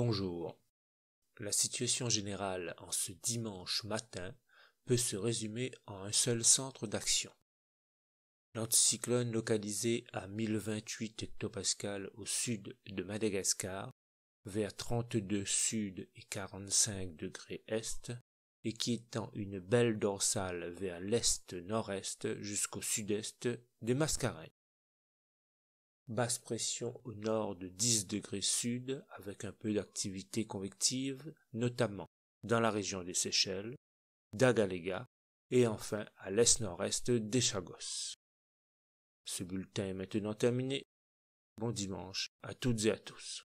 Bonjour. La situation générale en ce dimanche matin peut se résumer en un seul centre d'action. L'anticyclone localisé à 1028 hectopascales au sud de Madagascar, vers 32 sud et 45 degrés est, et qui étend une belle dorsale vers l'est-nord-est jusqu'au sud-est des Mascareignes basse pression au nord de 10 degrés sud avec un peu d'activité convective, notamment dans la région des Seychelles, d'Agalega et enfin à l'est-nord-est des Chagos. Ce bulletin est maintenant terminé. Bon dimanche à toutes et à tous.